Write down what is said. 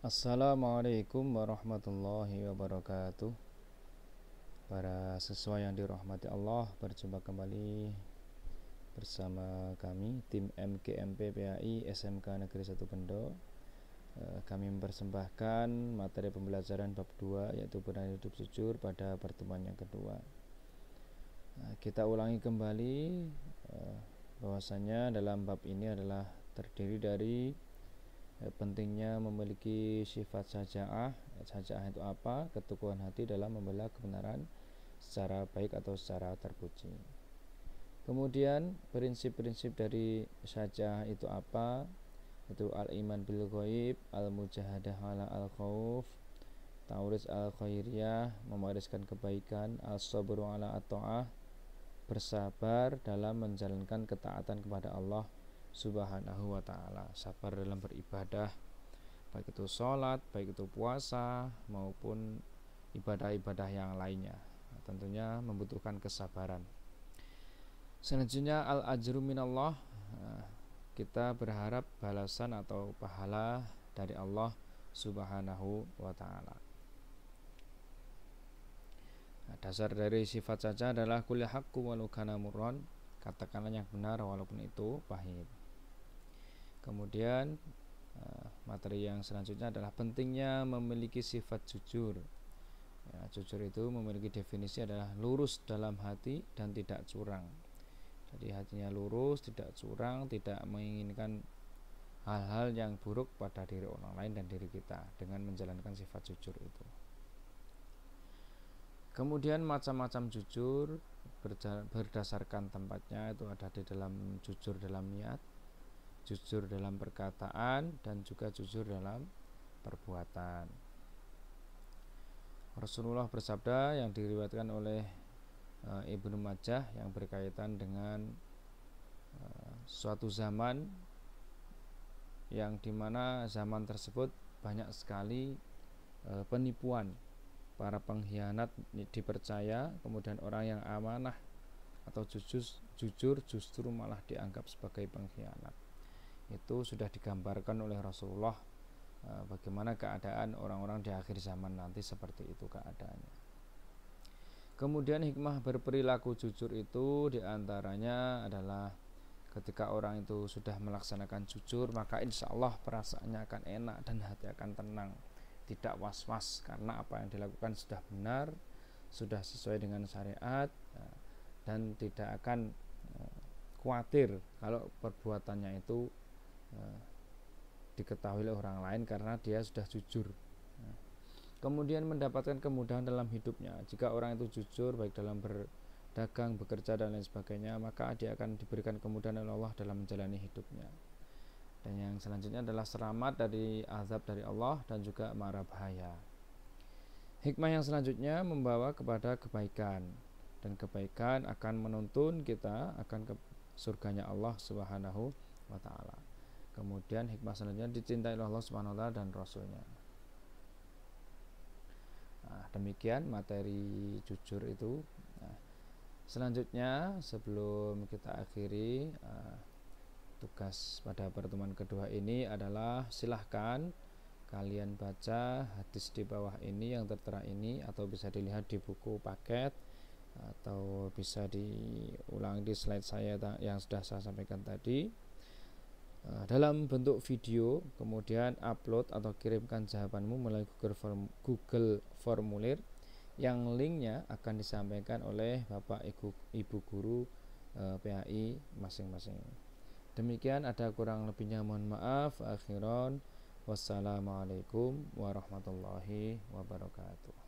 Assalamualaikum warahmatullahi wabarakatuh Para siswa yang dirahmati Allah Berjumpa kembali bersama kami Tim MKMP PAI SMK Negeri Satu Bendo eh, Kami mempersembahkan materi pembelajaran bab 2 Yaitu benar hidup jujur pada pertemuan yang kedua eh, Kita ulangi kembali eh, bahwasanya dalam bab ini adalah terdiri dari Eh, pentingnya memiliki sifat sajaah eh, sajaah itu apa ketukuhan hati dalam membela kebenaran secara baik atau secara terpuji kemudian prinsip-prinsip dari sajaah itu apa itu al iman bil ghaib al mujahadah ala al khauf tauris al khairiyah mewariskan kebaikan al sabru ala at ah, bersabar dalam menjalankan ketaatan kepada Allah Subhanahu wa taala. Sabar dalam beribadah baik itu sholat, baik itu puasa maupun ibadah-ibadah yang lainnya. Tentunya membutuhkan kesabaran. Selanjutnya al ajru minallah. Nah, kita berharap balasan atau pahala dari Allah Subhanahu wa taala. Nah, dasar dari sifat saja adalah kuliah haqqu walau kana murran, katakanlah yang benar walaupun itu pahit. Kemudian eh, materi yang selanjutnya adalah pentingnya memiliki sifat jujur. Ya, jujur itu memiliki definisi adalah lurus dalam hati dan tidak curang. Jadi hatinya lurus, tidak curang, tidak menginginkan hal-hal yang buruk pada diri orang lain dan diri kita dengan menjalankan sifat jujur itu. Kemudian macam-macam jujur berdasarkan tempatnya itu ada di dalam jujur dalam niat, jujur dalam perkataan dan juga jujur dalam perbuatan. Rasulullah bersabda yang diriwayatkan oleh e, Ibnu Majah yang berkaitan dengan e, suatu zaman yang dimana zaman tersebut banyak sekali e, penipuan para pengkhianat dipercaya, kemudian orang yang amanah atau jujur, jujur justru malah dianggap sebagai pengkhianat itu sudah digambarkan oleh Rasulullah eh, bagaimana keadaan orang-orang di akhir zaman nanti seperti itu keadaannya. Kemudian hikmah berperilaku jujur itu diantaranya adalah ketika orang itu sudah melaksanakan jujur maka insya Allah perasaannya akan enak dan hati akan tenang tidak was-was karena apa yang dilakukan sudah benar sudah sesuai dengan syariat eh, dan tidak akan eh, khawatir kalau perbuatannya itu Eh, diketahui oleh orang lain karena dia sudah jujur eh, kemudian mendapatkan kemudahan dalam hidupnya jika orang itu jujur baik dalam berdagang bekerja dan lain sebagainya maka dia akan diberikan kemudahan oleh Allah dalam menjalani hidupnya dan yang selanjutnya adalah selamat dari azab dari Allah dan juga mara bahaya hikmah yang selanjutnya membawa kepada kebaikan dan kebaikan akan menuntun kita akan ke surganya Allah Subhanahu wa taala. Kemudian hikmah selanjutnya dicintai oleh Allah Subhanahu wa dan rasulnya. Nah, demikian materi jujur itu. Nah, selanjutnya sebelum kita akhiri uh, tugas pada pertemuan kedua ini adalah silahkan kalian baca hadis di bawah ini yang tertera ini atau bisa dilihat di buku paket atau bisa diulang di slide saya yang sudah saya sampaikan tadi. Eh, dalam bentuk video kemudian upload atau kirimkan jawabanmu melalui Google, Form, Google formulir yang linknya akan disampaikan oleh Bapak Ibu, Ibu Guru e, eh, PHI masing-masing demikian ada kurang lebihnya mohon maaf akhiron wassalamualaikum warahmatullahi wabarakatuh